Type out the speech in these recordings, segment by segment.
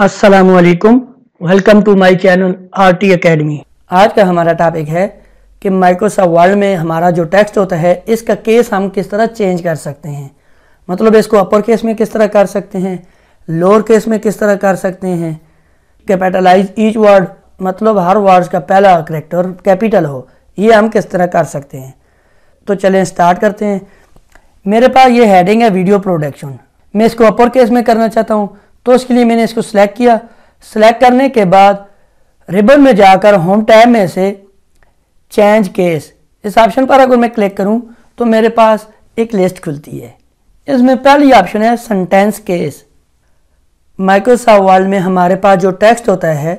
अस्सलाम वालेकुम welcome to my channel RT academy आज का हमारा टॉपिक है कि माइक्रोसॉफ्ट वर्ल्ड में हमारा जो टेक्स्ट होता है इसका केस हम किस तरह चेंज कर सकते हैं मतलब इसको अपर केस में किस तरह कर सकते हैं लोअर केस में किस तरह कर सकते हैं कैपिटलाइज ईच वर्ड मतलब हर वर्ड का पहला करेक्टर कैपिटल हो ये हम किस तरह कर सकते हैं तो चलें स्टार्ट करते हैं मेरे पास ये हैडिंग है वीडियो प्रोडक्शन मैं इसको अपर केस में करना चाहता हूँ तो उसके लिए मैंने इसको सिलेक्ट किया सिलेक्ट करने के बाद रिबन में जाकर होम टैब में से चेंज केस इस ऑप्शन पर अगर मैं क्लिक करूं तो मेरे पास एक लिस्ट खुलती है इसमें पहली ऑप्शन है सेंटेंस केस माइक्रोसॉफ्ट वर्ल्ड में हमारे पास जो टेक्स्ट होता है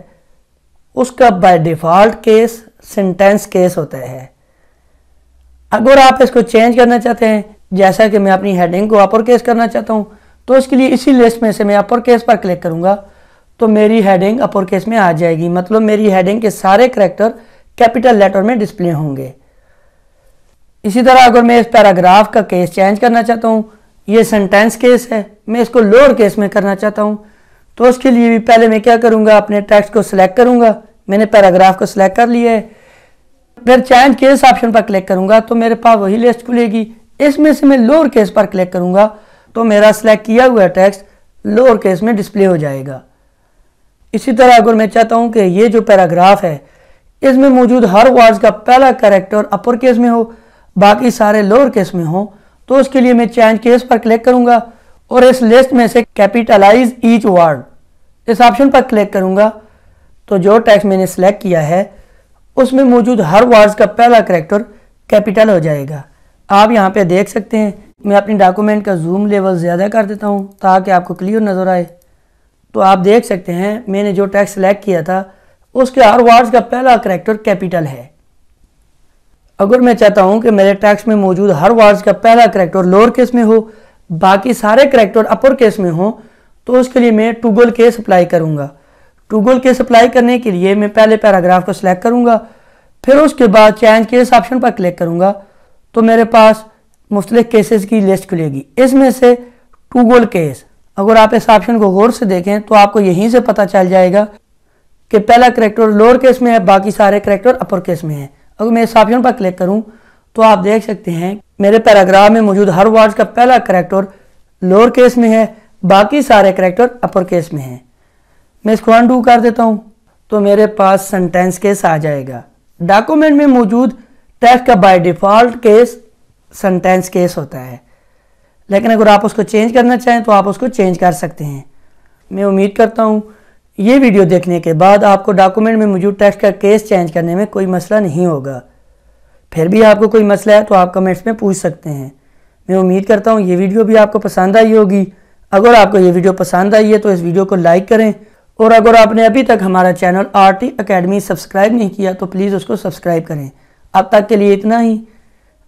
उसका by default case sentence case होता है अगर आप इसको चेंज करना चाहते हैं जैसा कि मैं अपनी हेडिंग को अपर केस करना चाहता हूँ तो इसके लिए इसी लिस्ट में से मैं अपर केस पर क्लिक करूंगा तो मेरी हेडिंग अपर केस में आ जाएगी मतलब मेरी हेडिंग के सारे करेक्टर कैपिटल लेटर में डिस्प्ले होंगे इसी तरह अगर मैं इस पैराग्राफ का केस चेंज करना चाहता हूँ ये सेंटेंस केस है मैं इसको लोअर केस में करना चाहता हूँ तो उसके लिए भी पहले मैं क्या करूँगा अपने टेक्स्ट को सिलेक्ट करूँगा मैंने पैराग्राफ को सिलेक्ट कर लिया है फिर चेंज केस ऑप्शन पर क्लिक करूँगा तो मेरे पास वही लिस्ट खुलेगी इसमें से मैं लोअर केस पर क्लिक करूँगा तो मेरा सिलेक्ट किया हुआ टेक्स्ट लोअर केस में डिस्प्ले हो जाएगा इसी तरह अगर मैं चाहता हूं कि ये जो पैराग्राफ है इसमें मौजूद हर वर्ड का पहला करेक्टर अपर केस में हो बाकी सारे लोअर केस में हो तो उसके लिए मैं चेंज केस पर क्लिक करूंगा और इस लिस्ट में से कैपिटलाइज ईच वर्ड इस ऑप्शन पर क्लिक करूंगा तो जो टैक्स मैंने सेलेक्ट किया है उसमें मौजूद हर वर्ड्स का पहला करेक्टर कैपिटल हो जाएगा आप यहाँ पे देख सकते हैं मैं अपनी डॉक्यूमेंट का जूम लेवल ज़्यादा कर देता हूँ ताकि आपको क्लियर नज़र आए तो आप देख सकते हैं मैंने जो टैक्स सेलेक्ट किया था उसके हर वर्ड्स का पहला करेक्टर कैपिटल है अगर मैं चाहता हूँ कि मेरे टैक्स में मौजूद हर वर्ड्स का पहला करेक्टर लोअर केस में हो बाकी सारे करेक्टर अपर केस में हो तो उसके लिए मैं टूगल केस अप्लाई करूंगा टूगल केस अप्लाई करने के लिए मैं पहले पैराग्राफ को सिलेक्ट करूंगा फिर उसके बाद चैन केस ऑप्शन पर क्लिक करूंगा तो मेरे पास मुस्तल केसेस की लिस्ट खुलेगी इसमें से टू गोल केस अगर आप इस ऑप्शन को गौर से देखें तो आपको यहीं से पता चल जाएगा कि पहला करेक्टर लोअर केस में है बाकी सारे करेक्टर अपर केस में है अगर मैं इस ऑप्शन पर क्लिक करूं तो आप देख सकते हैं मेरे पैराग्राफ में मौजूद हर वर्ड का पहला करेक्टर लोअर केस में है बाकी सारे करेक्टर अपर केस में हैं मैं इसको अनडू कर देता हूँ तो मेरे पास सेंटेंस केस आ जाएगा डॉक्यूमेंट में मौजूद टेक्स्ट का by default case sentence case होता है लेकिन अगर आप उसको चेंज करना चाहें तो आप उसको चेंज कर सकते हैं मैं उम्मीद करता हूँ ये वीडियो देखने के बाद आपको डॉक्यूमेंट में मौजूद टेक्स्ट का केस चेंज करने में कोई मसला नहीं होगा फिर भी आपको कोई मसला है तो आप कमेंट्स में पूछ सकते हैं मैं उम्मीद करता हूँ ये वीडियो भी आपको पसंद आई होगी अगर आपको ये वीडियो पसंद आई है तो इस वीडियो को लाइक करें और अगर आपने अभी तक हमारा channel R T academy subscribe नहीं किया तो प्लीज़ उसको सब्सक्राइब करें अब तक के लिए इतना ही